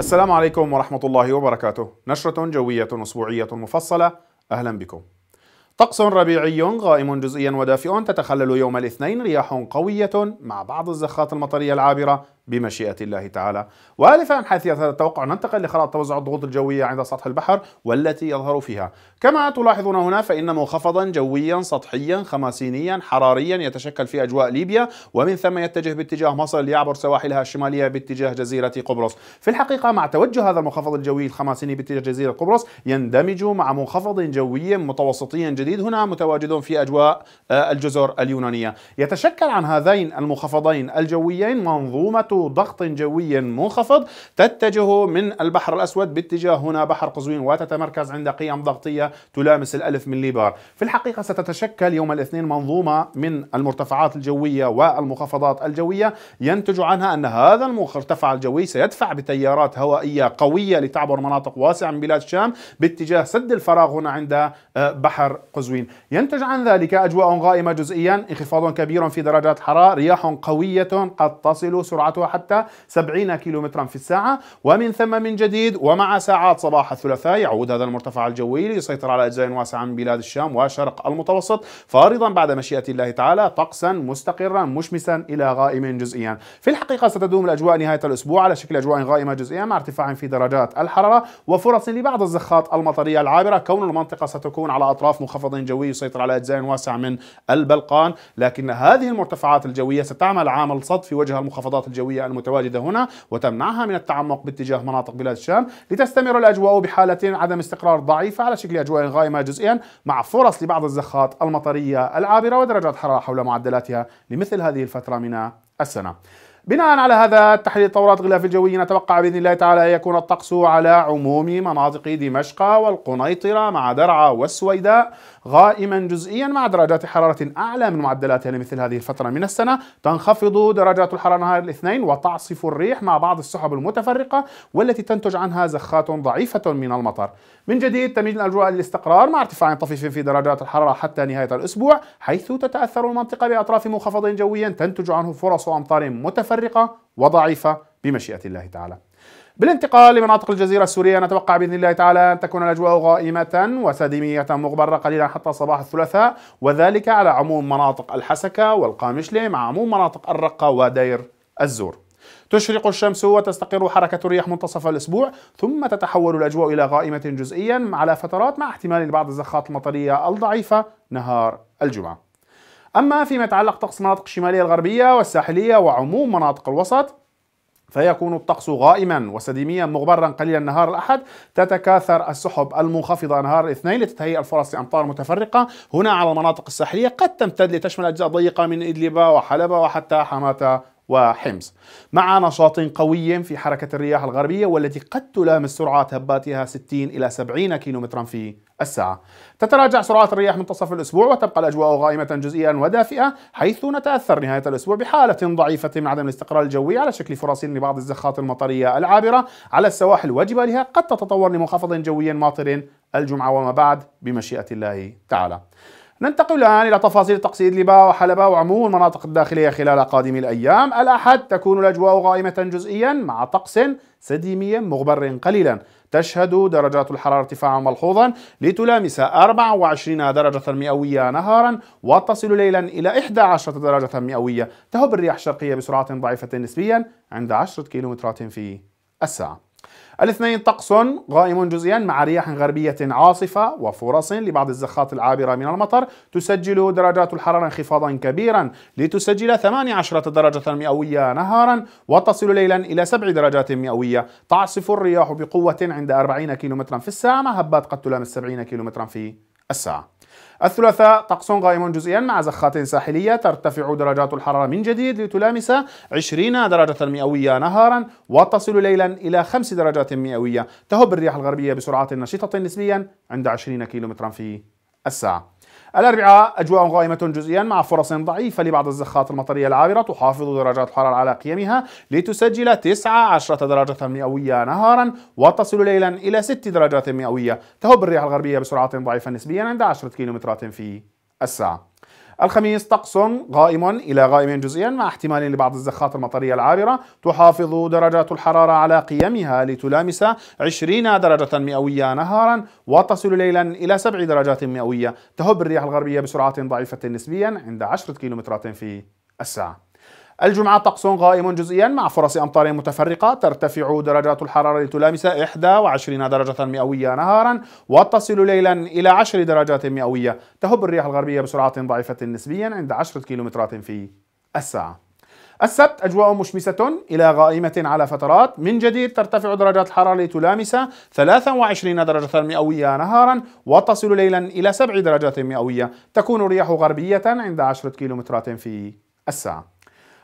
السلام عليكم ورحمة الله وبركاته نشرة جوية أسبوعية مفصلة أهلا بكم طقس ربيعي غائم جزئيا ودافئ تتخلل يوم الاثنين رياح قوية مع بعض الزخات المطرية العابرة بمشيئة الله تعالى والفا حيث هذا التوقع ننتقل لخرائط توزع الضغوط الجوية عند سطح البحر والتي يظهر فيها كما تلاحظون هنا فإن منخفضا جويا سطحيا خماسينيا حراريا يتشكل في أجواء ليبيا ومن ثم يتجه باتجاه مصر ليعبر سواحلها الشمالية باتجاه جزيرة قبرص في الحقيقة مع توجه هذا المنخفض الجوي الخماسيني باتجاه جزيرة قبرص يندمج مع منخفض جوي متوسطي جديد هنا متواجد في أجواء آه، الجزر اليونانية يتشكل عن هذين المنخفضين الجويين منظومة ضغط جوي منخفض تتجه من البحر الأسود باتجاه هنا بحر قزوين وتتمركز عند قيم ضغطية تلامس الألف ملي بار في الحقيقة ستتشكل يوم الاثنين منظومة من المرتفعات الجوية والمخفضات الجوية ينتج عنها أن هذا المرتفع الجوي سيدفع بتيارات هوائية قوية لتعبر مناطق واسعة من بلاد الشام باتجاه سد الفراغ هنا عند آه، بحر قزوين ينتج عن ذلك أجواء غائمة جزئيا انخفاض كبير في درجات الحرارة رياح قوية قد تصل سرعتها سرعتها حتى 70 كيلومترا في الساعة ومن ثم من جديد ومع ساعات صباح الثلاثاء يعود هذا المرتفع الجوي ليسيطر على أجزاء واسعة من بلاد الشام وشرق المتوسط فارضا بعد مشيئة الله تعالى طقسا مستقرا مشمسا إلى غائم جزئيا في الحقيقة ستدوم الأجواء نهاية الأسبوع على شكل أجواء غائمة جزئيا مع ارتفاع في درجات الحرارة وفرص لبعض الزخات المطرية العابرة كون المنطقة ستكون على أطراف منخفض جوي يسيطر على أجزاء واسعة من البلقان لكن هذه المرتفعات الجوية ستعمل عامل صد في وجه المنخفضات الجوية الجوية المتواجدة هنا وتمنعها من التعمق باتجاه مناطق بلاد الشام لتستمر الأجواء بحالة عدم استقرار ضعيفة على شكل أجواء غائمة جزئيا مع فرص لبعض الزخات المطرية العابرة ودرجات حرارة حول معدلاتها لمثل هذه الفترة من السنة بناء على هذا تحليل طورات غلاف الجوي نتوقع باذن الله تعالى ان يكون الطقس على عموم مناطق دمشق والقنيطره مع درعا والسويداء غائما جزئيا مع درجات حرارة أعلى من معدلاتها لمثل هذه الفترة من السنة تنخفض درجات الحرارة نهار الاثنين وتعصف الريح مع بعض السحب المتفرقة والتي تنتج عنها زخات ضعيفة من المطر من جديد تميل الأجواء للاستقرار مع ارتفاع طفيف في درجات الحرارة حتى نهاية الأسبوع حيث تتأثر المنطقة بأطراف منخفض جوي تنتج عنه فرص أمطار متفرقة وضعيفة بمشيئة الله تعالى بالانتقال لمناطق الجزيرة السورية نتوقع بإذن الله تعالى أن تكون الأجواء غائمة وسديمية مغبرة قليلا حتى صباح الثلاثاء وذلك على عموم مناطق الحسكة والقامشلة مع عموم مناطق الرقة ودير الزور تشرق الشمس وتستقر حركة الرياح منتصف الأسبوع ثم تتحول الأجواء إلى غائمة جزئيا على فترات مع احتمال بعض الزخات المطرية الضعيفة نهار الجمعة أما فيما يتعلق طقس المناطق الشمالية الغربية والساحلية وعموم مناطق الوسط فيكون الطقس غائما وسديميا مغبرا قليلا نهار الأحد تتكاثر السحب المنخفضة نهار الاثنين لتتهيأ الفرص لأمطار متفرقة هنا على المناطق الساحلية قد تمتد لتشمل أجزاء ضيقة من إدلب وحلب وحتى حماة وحمص مع نشاط قوي في حركة الرياح الغربية والتي قد تلامس سرعات هباتها 60 إلى 70 كيلومترا في الساعة تتراجع سرعات الرياح منتصف الأسبوع وتبقى الأجواء غائمة جزئيا ودافئة حيث نتأثر نهاية الأسبوع بحالة ضعيفة من عدم الاستقرار الجوي على شكل فرص لبعض الزخات المطرية العابرة على السواحل وجبالها قد تتطور لمنخفض جوي ماطر الجمعة وما بعد بمشيئة الله تعالى ننتقل الآن إلى تفاصيل تقصيد لبا وحلبة وعموم المناطق الداخلية خلال قادم الأيام الأحد تكون الأجواء غائمة جزئيا مع طقس سديمي مغبر قليلا تشهد درجات الحرارة ارتفاعا ملحوظا لتلامس 24 درجة مئوية نهارا وتصل ليلا إلى 11 درجة مئوية تهب الرياح الشرقية بسرعة ضعيفة نسبيا عند 10 كيلومترات في الساعة الاثنين طقس غائم جزئيا مع رياح غربية عاصفة وفرص لبعض الزخات العابرة من المطر تسجل درجات الحرارة انخفاضا كبيرا لتسجل 18 درجة مئوية نهارا وتصل ليلا إلى 7 درجات مئوية تعصف الرياح بقوة عند 40 كم في الساعة مع هبات قد تلامس 70 كم في الساعة الثلاثاء طقس غائم جزئيا مع زخات ساحلية ترتفع درجات الحرارة من جديد لتلامس 20 درجة مئوية نهارا وتصل ليلا إلى 5 درجات مئوية تهب الرياح الغربية بسرعات نشطة نسبيا عند 20 كيلومترا في الساعة الأربعاء أجواء غائمة جزئيا مع فرص ضعيفة لبعض الزخات المطرية العابرة تحافظ درجات الحرارة على قيمها لتسجل 19 درجة مئوية نهارا وتصل ليلا إلى 6 درجات مئوية تهب الرياح الغربية بسرعة ضعيفة نسبيا عند 10 كيلومترات في الساعة الخميس طقس غائم إلى غائم جزئيا مع احتمال لبعض الزخات المطرية العابرة تحافظ درجات الحرارة على قيمها لتلامس 20 درجة مئوية نهارا وتصل ليلا إلى 7 درجات مئوية تهب الرياح الغربية بسرعة ضعيفة نسبيا عند 10 كيلومترات في الساعة الجمعة طقس غائم جزئيا مع فرص أمطار متفرقة ترتفع درجات الحرارة لتلامس 21 درجة مئوية نهارا وتصل ليلا إلى 10 درجات مئوية تهب الرياح الغربية بسرعة ضعيفة نسبيا عند 10 كيلومترات في الساعة السبت أجواء مشمسة إلى غائمة على فترات من جديد ترتفع درجات الحرارة لتلامس 23 درجة مئوية نهارا وتصل ليلا إلى 7 درجات مئوية تكون الرياح غربية عند 10 كيلومترات في الساعة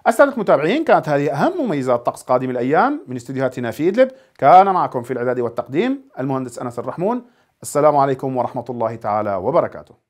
أسئلة المتابعين كانت هذه أهم مميزات طقس قادم الأيام من استديوهاتنا في إدلب كان معكم في الإعداد والتقديم المهندس أنس الرحمون السلام عليكم ورحمة الله تعالى وبركاته